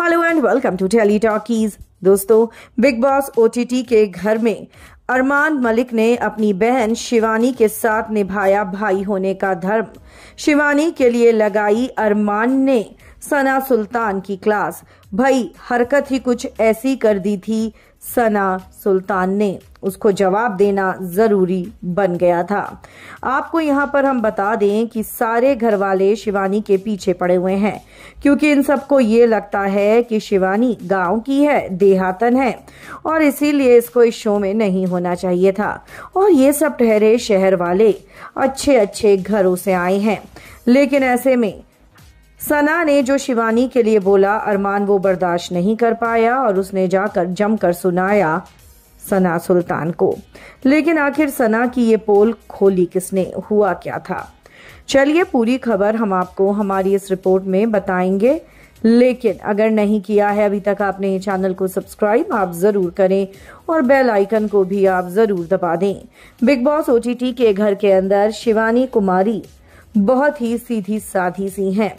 hello and welcome to Telly Talkies दोस्तों Bigg Boss OTT के घर में अरमान मलिक ने अपनी बहन शिवानी के साथ निभाया भाई होने का धर्म शिवानी के लिए लगाई अरमान ने सना सुल्तान की क्लास भाई हरकत ही कुछ ऐसी कर दी थी सना सुल्तान ने उसको जवाब देना जरूरी बन गया था आपको यहाँ पर हम बता दें कि सारे घर वाले शिवानी के पीछे पड़े हुए हैं क्योंकि इन सबको ये लगता है कि शिवानी गांव की है देहातन है और इसीलिए इसको इस शो में नहीं होना चाहिए था और ये सब ठहरे शहर वाले अच्छे अच्छे घरों से आए हैं लेकिन ऐसे में सना ने जो शिवानी के लिए बोला अरमान वो बर्दाश्त नहीं कर पाया और उसने जाकर जमकर सुनाया सना सुल्तान को लेकिन आखिर सना की ये पोल खोली किसने हुआ क्या था चलिए पूरी खबर हम आपको हमारी इस रिपोर्ट में बताएंगे लेकिन अगर नहीं किया है अभी तक आपने चैनल को सब्सक्राइब आप ज़रूर करें और बेल आइकन को भी आप ज़रूर दबा दें बिग बॉस ओटीटी के घर के अंदर शिवानी कुमारी बहुत ही सीधी साधी सी हैं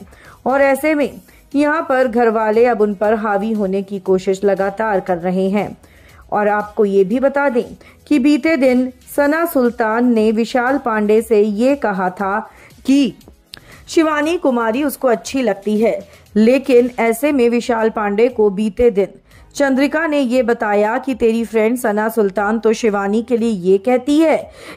और ऐसे में यहाँ पर घर वाले अब उन पर हावी होने की कोशिश लगातार कर रहे हैं और आपको ये भी बता दें कि बीते दिन सना सुल्तान ने विशाल पांडे से ये कहा था कि शिवानी कुमारी उसको अच्छी लगती है लेकिन ऐसे में विशाल पांडे को बीते दिन चंद्रिका ने ये बताया कि तेरी फ्रेंड सना सुल्तान तो शिवानी के लिए ये कहती है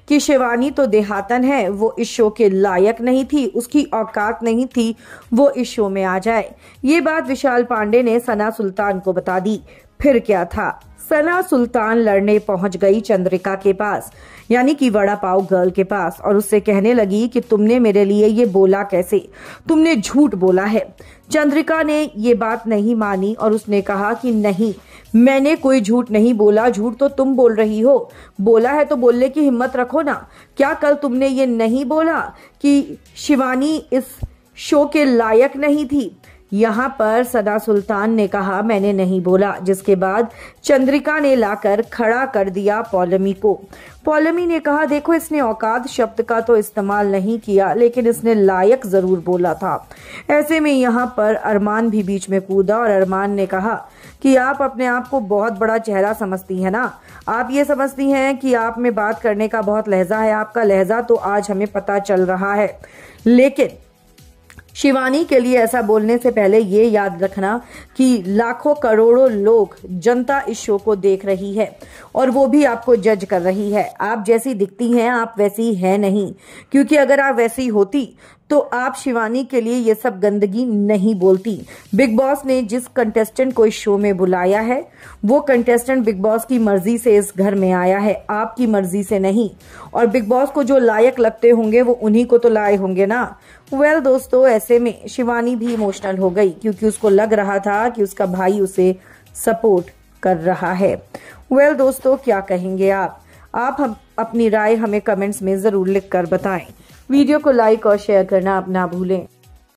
कि शिवानी तो देहातन है वो इस शो के लायक नहीं थी उसकी औकात नहीं थी वो इस शो में आ जाए ये बात विशाल पांडे ने सना सुल्तान को बता दी फिर क्या था सना सुल्तान लड़ने पहुंच गई चंद्रिका के पास यानी कि वड़ा पाव गर्ल के पास और उससे कहने लगी कि तुमने मेरे लिए ये बोला कैसे तुमने झूठ बोला है चंद्रिका ने ये बात नहीं मानी और उसने कहा कि नहीं मैंने कोई झूठ नहीं बोला झूठ तो तुम बोल रही हो बोला है तो बोलने की हिम्मत रखो ना क्या कल तुमने ये नहीं बोला कि शिवानी इस शो के लायक नहीं थी यहाँ पर सदा सुल्तान ने कहा मैंने नहीं बोला जिसके बाद चंद्रिका ने लाकर खड़ा कर दिया पौलमी को पौलमी ने कहा देखो इसने औकात शब्द का तो इस्तेमाल नहीं किया लेकिन इसने लायक जरूर बोला था ऐसे में यहाँ पर अरमान भी बीच में कूदा और अरमान ने कहा कि आप अपने आप को बहुत बड़ा चेहरा समझती है ना आप ये समझती हैं कि आप में बात करने का बहुत लहजा है आपका लहजा तो आज हमें पता चल रहा है लेकिन शिवानी के लिए ऐसा बोलने से पहले ये याद रखना कि लाखों करोड़ों लोग जनता इस शो को देख रही है और वो भी आपको जज कर रही है आप जैसी दिखती हैं आप वैसी है नहीं क्योंकि अगर आप वैसी होती तो आप शिवानी के लिए ये सब गंदगी नहीं बोलती बिग बॉस ने जिस कंटेस्टेंट को इस शो में बुलाया है वो कंटेस्टेंट बिग बॉस की मर्जी से इस घर में आया है आपकी मर्जी से नहीं और बिग बॉस को जो लायक लगते होंगे वो उन्हीं को तो लाए होंगे ना वेल well, दोस्तों ऐसे ऐसे में शिवानी भी इमोशनल हो गई क्योंकि उसको लग रहा था कि उसका भाई उसे सपोर्ट कर रहा है वेल well, दोस्तों क्या कहेंगे आप आप हम अपनी राय हमें कमेंट्स में ज़रूर लिख कर बताएं वीडियो को लाइक और शेयर करना आप ना भूलें